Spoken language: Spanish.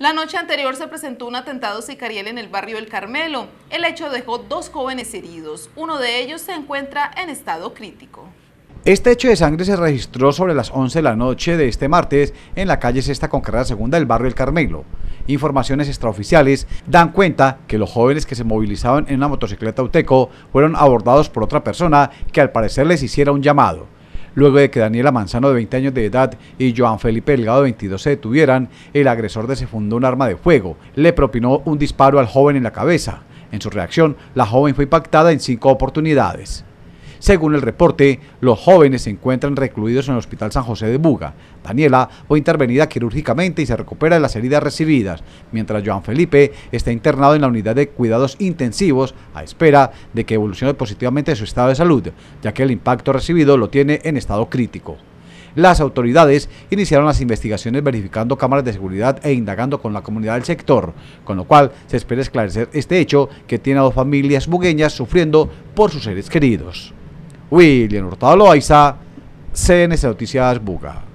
La noche anterior se presentó un atentado sicariel en el barrio El Carmelo. El hecho dejó dos jóvenes heridos. Uno de ellos se encuentra en estado crítico. Este hecho de sangre se registró sobre las 11 de la noche de este martes en la calle Sexta con carrera segunda del barrio El Carmelo. Informaciones extraoficiales dan cuenta que los jóvenes que se movilizaban en una motocicleta Uteco fueron abordados por otra persona que al parecer les hiciera un llamado. Luego de que Daniela Manzano, de 20 años de edad, y Joan Felipe Delgado, de 22, se detuvieran, el agresor desefundó un arma de fuego, le propinó un disparo al joven en la cabeza. En su reacción, la joven fue impactada en cinco oportunidades. Según el reporte, los jóvenes se encuentran recluidos en el Hospital San José de Buga. Daniela fue intervenida quirúrgicamente y se recupera de las heridas recibidas, mientras Joan Felipe está internado en la unidad de cuidados intensivos a espera de que evolucione positivamente su estado de salud, ya que el impacto recibido lo tiene en estado crítico. Las autoridades iniciaron las investigaciones verificando cámaras de seguridad e indagando con la comunidad del sector, con lo cual se espera esclarecer este hecho que tiene a dos familias bugueñas sufriendo por sus seres queridos. William Hurtado Loaiza, CNC Noticias Buga.